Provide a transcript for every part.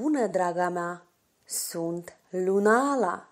bună, draga mea! Sunt Lunala!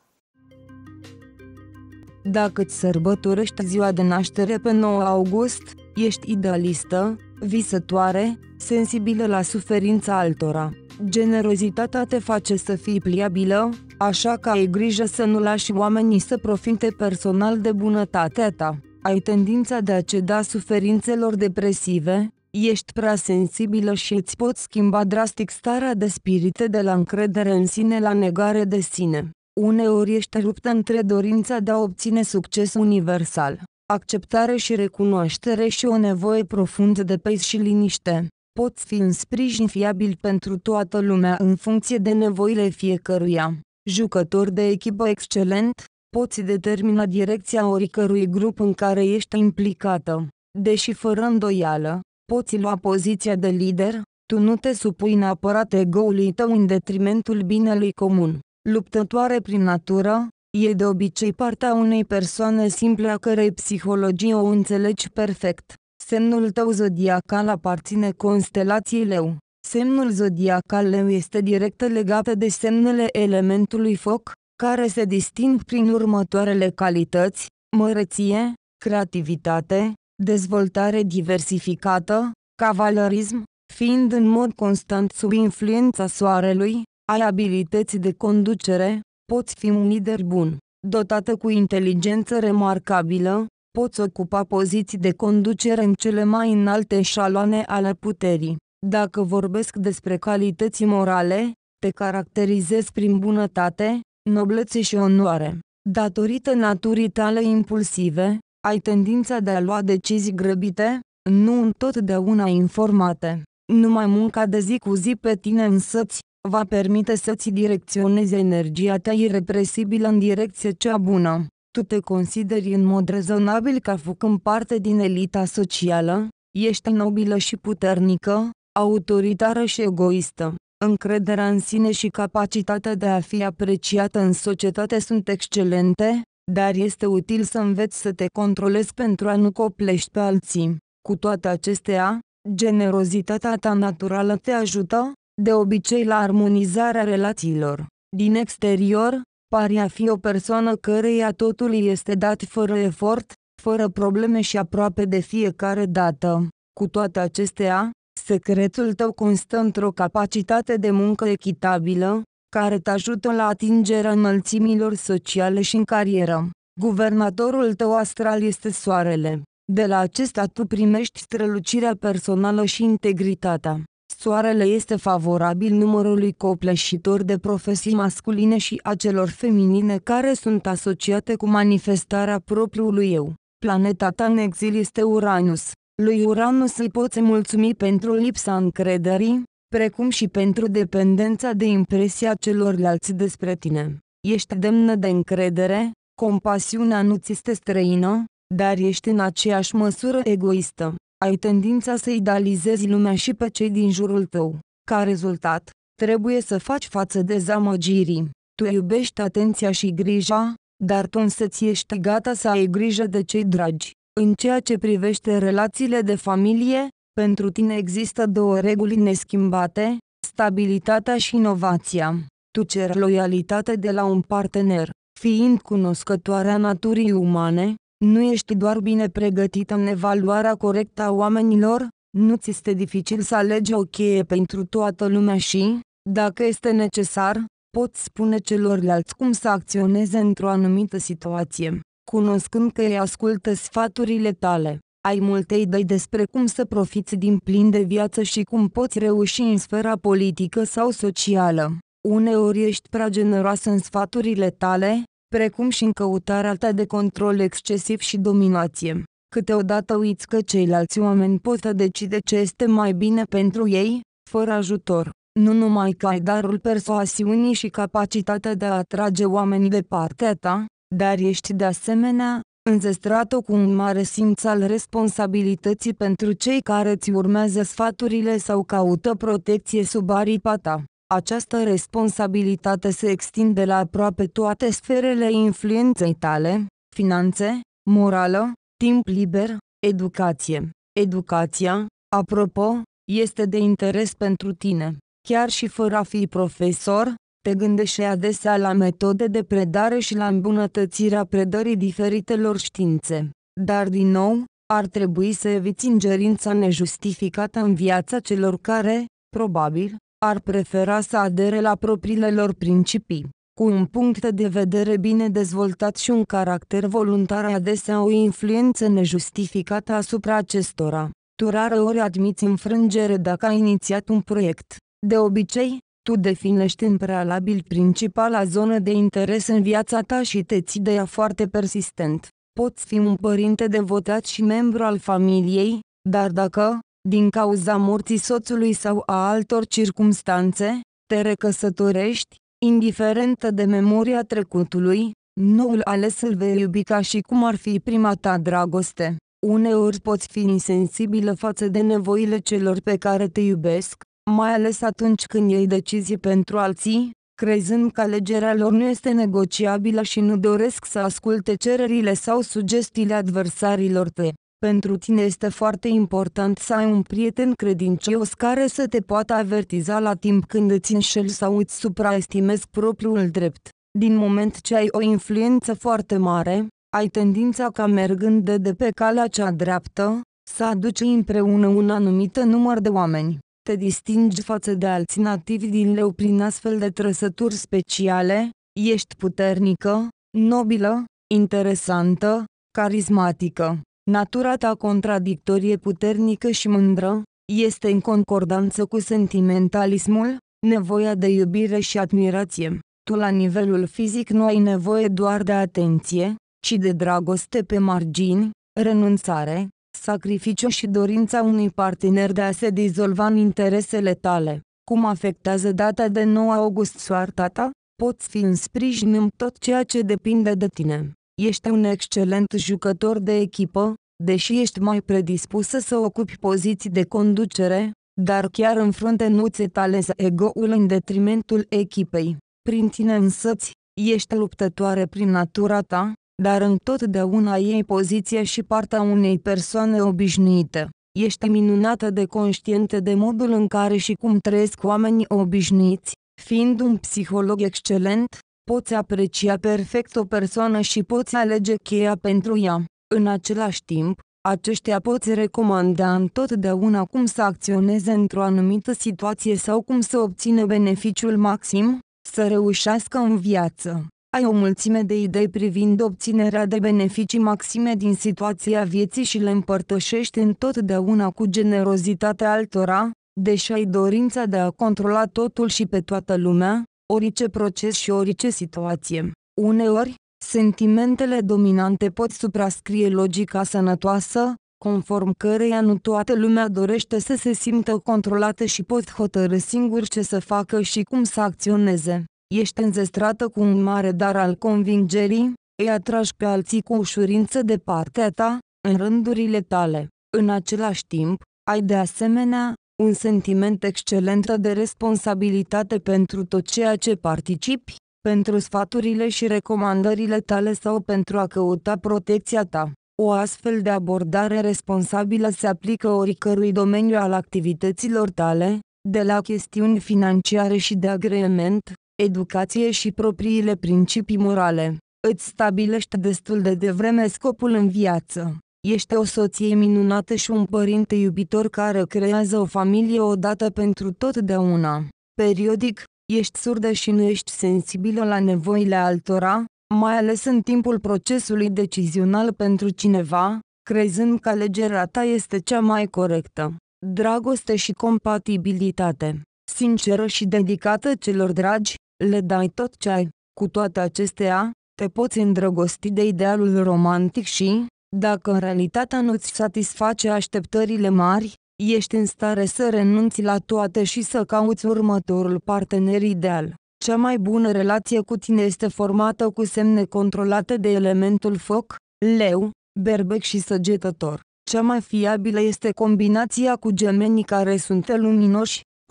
Dacă îți sărbătorești ziua de naștere pe 9 august, ești idealistă, visătoare, sensibilă la suferința altora. Generozitatea te face să fii pliabilă, așa că ai grijă să nu lași oamenii să profite personal de bunătatea ta. Ai tendința de a ceda suferințelor depresive, ești prea sensibilă și îți poți schimba drastic starea de spirit de la încredere în sine la negare de sine. Uneori ești ruptă între dorința de a obține succes universal, acceptare și recunoaștere și o nevoie profundă de pace și liniște. Poți fi un sprijin fiabil pentru toată lumea în funcție de nevoile fiecăruia. Jucător de echipă excelent, poți determina direcția oricărui grup în care ești implicată. Deși fără îndoială, poți lua poziția de lider, tu nu te supui neapărat ego-ului tău în detrimentul binelui comun. Luptătoare prin natură, e de obicei partea unei persoane simple a cărei psihologie o înțelegi perfect. Semnul tău zodiacal aparține constelației leu. Semnul zodiacal leu este direct legat de semnele elementului foc, care se disting prin următoarele calități, măreție, creativitate, dezvoltare diversificată, cavalerism, fiind în mod constant sub influența soarelui, ai abilități de conducere, poți fi un lider bun, dotată cu inteligență remarcabilă, poți ocupa poziții de conducere în cele mai înalte șaloane ale puterii. Dacă vorbesc despre calități morale, te caracterizezi prin bunătate, noblețe și onoare. Datorită naturii tale impulsive, ai tendința de a lua decizii grăbite, nu întotdeauna informate. Numai munca de zi cu zi pe tine însăți, va permite să-ți direcționezi energia ta irepresibilă în direcție cea bună. Tu te consideri în mod rezonabil ca făcând parte din elita socială, ești nobilă și puternică, autoritară și egoistă. Încrederea în sine și capacitatea de a fi apreciată în societate sunt excelente, dar este util să înveți să te controlezi pentru a nu coplești pe alții. Cu toate acestea, generozitatea ta naturală te ajută, de obicei la armonizarea relațiilor. Din exterior, pari a fi o persoană căreia totul este dat fără efort, fără probleme și aproape de fiecare dată. Cu toate acestea, secretul tău constă într-o capacitate de muncă echitabilă, care te ajută la atingerea înălțimilor sociale și în carieră. Guvernatorul tău astral este soarele. De la acesta tu primești strălucirea personală și integritatea. Soarele este favorabil numărului copleșitor de profesii masculine și a celor feminine care sunt asociate cu manifestarea propriului eu. Planeta ta în exil este Uranus. Lui Uranus îi poți mulțumi pentru lipsa încrederii, precum și pentru dependența de impresia celorlalți despre tine. Ești demnă de încredere, compasiunea nu ți este străină, dar ești în aceeași măsură egoistă. Ai tendința să idealizezi lumea și pe cei din jurul tău. Ca rezultat, trebuie să faci față dezamăgirii. Tu iubești atenția și grija, dar tu însă-ți ești gata să ai grijă de cei dragi. În ceea ce privește relațiile de familie, pentru tine există două reguli neschimbate, stabilitatea și inovația. Tu ceri loialitate de la un partener, fiind cunoscătoarea naturii umane, nu ești doar bine pregătită în evaluarea corectă a oamenilor, nu ți este dificil să alegi o cheie pentru toată lumea și, dacă este necesar, poți spune celorlalți cum să acționeze într-o anumită situație, cunoscând că ei ascultă sfaturile tale. Ai multe idei despre cum să profiți din plin de viață și cum poți reuși în sfera politică sau socială. Uneori ești prea generos în sfaturile tale, precum și în căutarea ta de control excesiv și dominație. Câteodată uiți că ceilalți oameni pot să decide ce este mai bine pentru ei, fără ajutor. Nu numai că ai darul persoasiunii și capacitatea de a atrage oamenii de partea ta, dar ești de asemenea, înzestrat-o cu un mare simț al responsabilității pentru cei care ți urmează sfaturile sau caută protecție sub aripa ta. Această responsabilitate se extinde la aproape toate sferele influenței tale, finanțe, morală, timp liber, educație. Educația, apropo, este de interes pentru tine. Chiar și fără a fi profesor, te gândești adesea la metode de predare și la îmbunătățirea predării diferitelor științe. Dar din nou, ar trebui să eviți ingerința nejustificată în viața celor care, probabil, ar prefera să adere la propriile lor principii. Cu un punct de vedere bine dezvoltat și un caracter voluntar adesea o influență nejustificată asupra acestora. Tu rară ori admiți înfrângere dacă ai inițiat un proiect. De obicei, tu definești în prealabil principala zonă de interes în viața ta și te ții de ea foarte persistent. Poți fi un părinte devotat și membru al familiei, dar dacă, din cauza morții soțului sau a altor circumstanțe, te recăsătorești, indiferentă de memoria trecutului, noul ales îl vei iubi ca și cum ar fi prima ta dragoste. Uneori poți fi insensibilă față de nevoile celor pe care te iubesc, mai ales atunci când iei decizii pentru alții, crezând că alegerea lor nu este negociabilă și nu doresc să asculte cererile sau sugestiile adversarilor tăi. Pentru tine este foarte important să ai un prieten credincios care să te poată avertiza la timp când îți înșeli sau îți supraestimezi propriul drept. Din moment ce ai o influență foarte mare, ai tendința ca mergând de, de pe calea cea dreaptă, să aduci împreună un anumit număr de oameni te distingi față de alți nativi din leu prin astfel de trăsături speciale, ești puternică, nobilă, interesantă, carismatică. Natura ta contradictorie puternică și mândră, este în concordanță cu sentimentalismul, nevoia de iubire și admirație. Tu la nivelul fizic nu ai nevoie doar de atenție, ci de dragoste pe margini, renunțare, sacrificiu și dorința unui partener de a se dizolva în interesele tale. Cum afectează data de 9 august soarta ta? Poți fi în sprijin în tot ceea ce depinde de tine. Ești un excelent jucător de echipă, deși ești mai predispusă să ocupi poziții de conducere, dar chiar în frunte nu-ți talezi ego-ul în detrimentul echipei. Prin tine însăți, ești luptătoare prin natura ta, dar întotdeauna iei poziția și partea unei persoane obișnuite. Ești minunată de conștientă de modul în care și cum trăiesc oamenii obișnuiți, fiind un psiholog excelent, poți aprecia perfect o persoană și poți alege cheia pentru ea. În același timp, aceștia poți recomanda întotdeauna cum să acționeze într-o anumită situație sau cum să obțină beneficiul maxim, să reușească în viață ai o mulțime de idei privind obținerea de beneficii maxime din situația vieții și le împărtășești întotdeauna cu generozitatea altora, deși ai dorința de a controla totul și pe toată lumea, orice proces și orice situație. Uneori, sentimentele dominante pot suprascrie logica sănătoasă, conform căreia nu toată lumea dorește să se simtă controlată și pot hotărâ singur ce să facă și cum să acționeze. Ești înzestrată cu un mare dar al convingerii, îi atragi pe alții cu ușurință de partea ta, în rândurile tale. În același timp, ai de asemenea un sentiment excelent de responsabilitate pentru tot ceea ce participi, pentru sfaturile și recomandările tale sau pentru a căuta protecția ta. O astfel de abordare responsabilă se aplică oricărui domeniu al activităților tale, de la chestiuni financiare și de agrement, educație și propriile principii morale. Îți stabilești destul de devreme scopul în viață. Ești o soție minunată și un părinte iubitor care creează o familie odată pentru totdeauna. Periodic, ești surdă și nu ești sensibilă la nevoile altora, mai ales în timpul procesului decizional pentru cineva, crezând că alegerea ta este cea mai corectă. Dragoste și compatibilitate sinceră și dedicată celor dragi, le dai tot ce ai. Cu toate acestea, te poți îndrăgosti de idealul romantic și, dacă în realitatea nu-ți satisface așteptările mari, ești în stare să renunți la toate și să cauți următorul partener ideal. Cea mai bună relație cu tine este formată cu semne controlate de elementul foc, leu, berbec și săgetător. Cea mai fiabilă este combinația cu gemenii care sunt luminoși,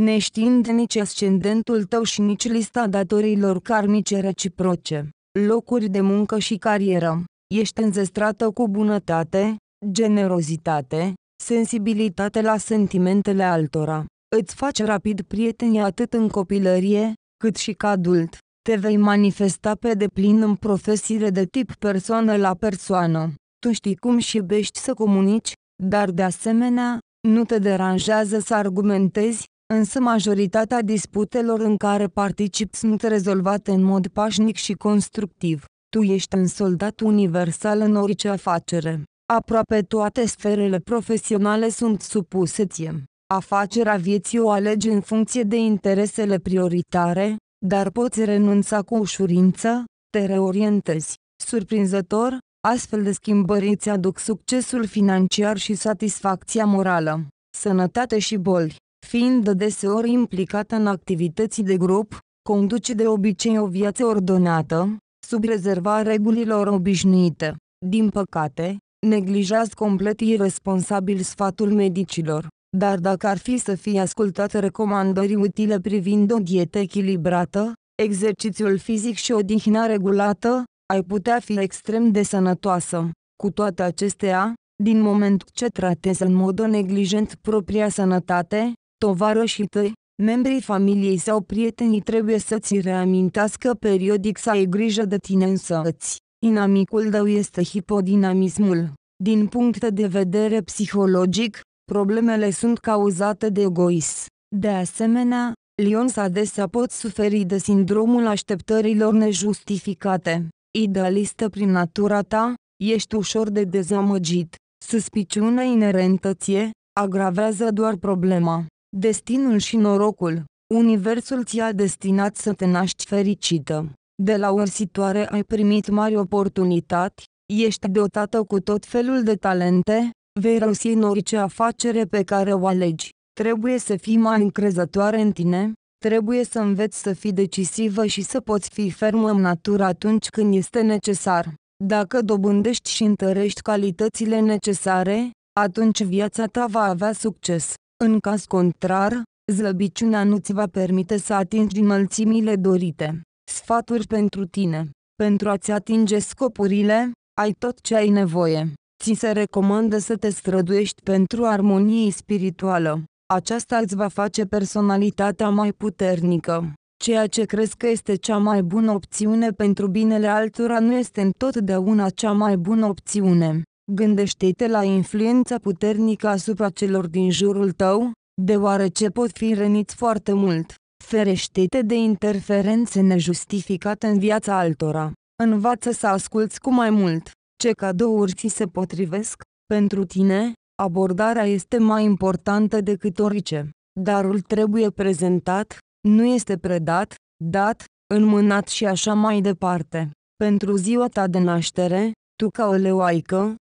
neștiind nici ascendentul tău și nici lista datorilor karmice reciproce, locuri de muncă și carieră. Ești înzestrată cu bunătate, generozitate, sensibilitate la sentimentele altora. Îți faci rapid prietenii atât în copilărie, cât și ca adult. Te vei manifesta pe deplin în profesiile de tip persoană la persoană. Tu știi cum și bești să comunici, dar de asemenea, nu te deranjează să argumentezi, Însă majoritatea disputelor în care particip sunt rezolvate în mod pașnic și constructiv. Tu ești un soldat universal în orice afacere. Aproape toate sferele profesionale sunt supuse ție. Afacerea vieții o alegi în funcție de interesele prioritare, dar poți renunța cu ușurință, te reorientezi. Surprinzător, astfel de schimbări îți aduc succesul financiar și satisfacția morală, sănătate și boli fiind deseori implicată în activități de grup, conduce de obicei o viață ordonată, sub rezerva regulilor obișnuite. Din păcate, neglijați complet irresponsabil sfatul medicilor, dar dacă ar fi să fie ascultate recomandări utile privind o dietă echilibrată, exercițiul fizic și odihna regulată, ai putea fi extrem de sănătoasă. Cu toate acestea, din moment ce tratezi în mod neglijent propria sănătate, tovarășii tăi, membrii familiei sau prietenii trebuie să-ți reamintească periodic să ai grijă de tine însăți. Inamicul tău este hipodinamismul. Din punct de vedere psihologic, problemele sunt cauzate de egoism. De asemenea, Lions adesea pot suferi de sindromul așteptărilor nejustificate. Idealistă prin natura ta, ești ușor de dezamăgit. Suspiciunea inerentă ție, agravează doar problema. Destinul și norocul. Universul ți-a destinat să te naști fericită. De la ursitoare ai primit mari oportunități, ești dotată cu tot felul de talente, vei reuși în orice afacere pe care o alegi. Trebuie să fii mai încrezătoare în tine, trebuie să înveți să fii decisivă și să poți fi fermă în natură atunci când este necesar. Dacă dobândești și întărești calitățile necesare, atunci viața ta va avea succes. În caz contrar, zlăbiciunea nu-ți va permite să atingi înălțimile dorite. Sfaturi pentru tine. Pentru a-ți atinge scopurile, ai tot ce ai nevoie. Ți se recomandă să te străduiești pentru armonie spirituală. Aceasta îți va face personalitatea mai puternică. Ceea ce crezi că este cea mai bună opțiune pentru binele altora nu este întotdeauna cea mai bună opțiune. Gândește-te la influența puternică asupra celor din jurul tău, deoarece pot fi răniți foarte mult. Ferește-te de interferențe nejustificate în viața altora. Învață să asculți cu mai mult ce cadouri ți se potrivesc. Pentru tine, abordarea este mai importantă decât orice. Darul trebuie prezentat, nu este predat, dat, înmânat și așa mai departe. Pentru ziua ta de naștere, tu ca o leoaică,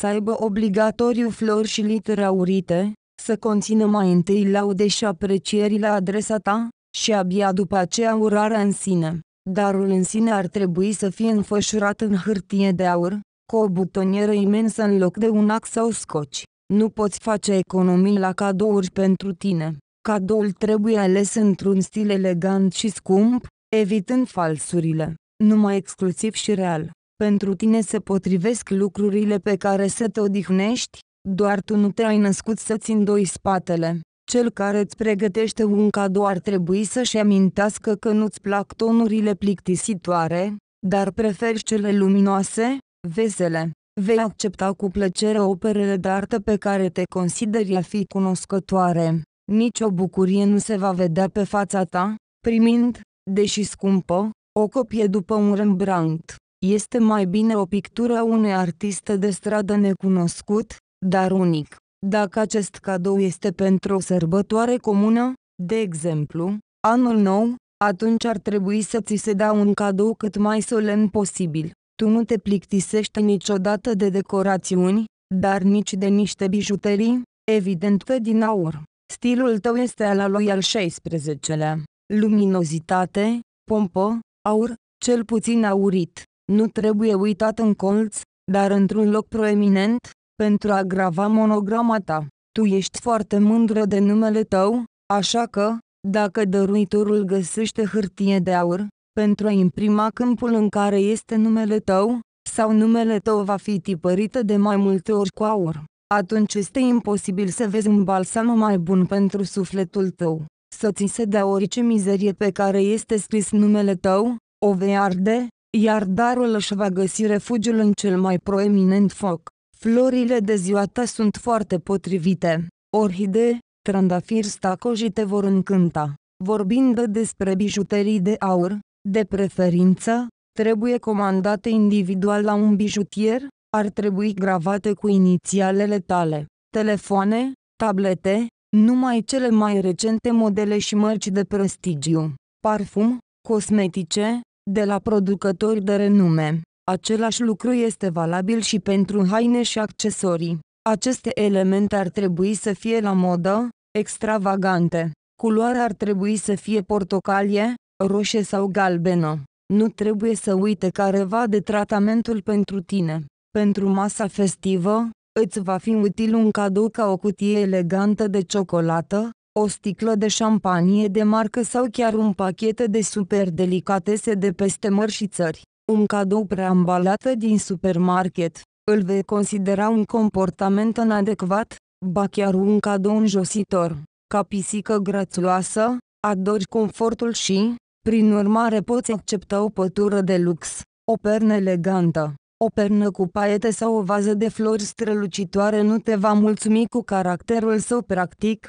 să aibă obligatoriu flori și litere aurite, să conțină mai întâi laude și aprecieri la adresa ta, și abia după aceea urarea în sine. Darul în sine ar trebui să fie înfășurat în hârtie de aur, cu o butonieră imensă în loc de un ax sau scoci. Nu poți face economii la cadouri pentru tine. Cadoul trebuie ales într-un stil elegant și scump, evitând falsurile, numai exclusiv și real pentru tine se potrivesc lucrurile pe care să te odihnești, doar tu nu te-ai născut să-ți îndoi spatele. Cel care îți pregătește un cadou ar trebui să-și amintească că nu-ți plac tonurile plictisitoare, dar preferi cele luminoase, vesele. Vei accepta cu plăcere operele de artă pe care te consideri a fi cunoscătoare. Nici o bucurie nu se va vedea pe fața ta, primind, deși scumpă, o copie după un Rembrandt. Este mai bine o pictură unei artiste de stradă necunoscut, dar unic. Dacă acest cadou este pentru o sărbătoare comună, de exemplu, anul nou, atunci ar trebui să ți se dea un cadou cât mai solemn posibil. Tu nu te plictisești niciodată de decorațiuni, dar nici de niște bijuterii, evident că din aur. Stilul tău este al lui al 16-lea. Luminozitate, pompă, aur, cel puțin aurit nu trebuie uitat în colț, dar într-un loc proeminent, pentru a grava monograma ta. Tu ești foarte mândră de numele tău, așa că, dacă dăruitorul găsește hârtie de aur, pentru a imprima câmpul în care este numele tău, sau numele tău va fi tipărită de mai multe ori cu aur, atunci este imposibil să vezi un balsam mai bun pentru sufletul tău. Să ți se dea orice mizerie pe care este scris numele tău, o vei arde, iar darul își va găsi refugiul în cel mai proeminent foc. Florile de ziua ta sunt foarte potrivite. Orhidee, trandafiri stacoji te vor încânta. Vorbind despre bijuterii de aur, de preferință, trebuie comandate individual la un bijutier, ar trebui gravate cu inițialele tale. Telefoane, tablete, numai cele mai recente modele și mărci de prestigiu. Parfum, cosmetice, de la producători de renume. Același lucru este valabil și pentru haine și accesorii. Aceste elemente ar trebui să fie la modă, extravagante. Culoarea ar trebui să fie portocalie, roșie sau galbenă. Nu trebuie să uite careva de tratamentul pentru tine. Pentru masa festivă, îți va fi util un cadou ca o cutie elegantă de ciocolată, o sticlă de șampanie de marcă sau chiar un pachet de super delicatese de peste mări și țări, un cadou preambalat din supermarket, îl vei considera un comportament inadecvat, ba chiar un cadou înjositor. Ca pisică grațuloasă, adori confortul și, prin urmare poți accepta o pătură de lux, o pernă elegantă, o pernă cu paiete sau o vază de flori strălucitoare nu te va mulțumi cu caracterul său practic,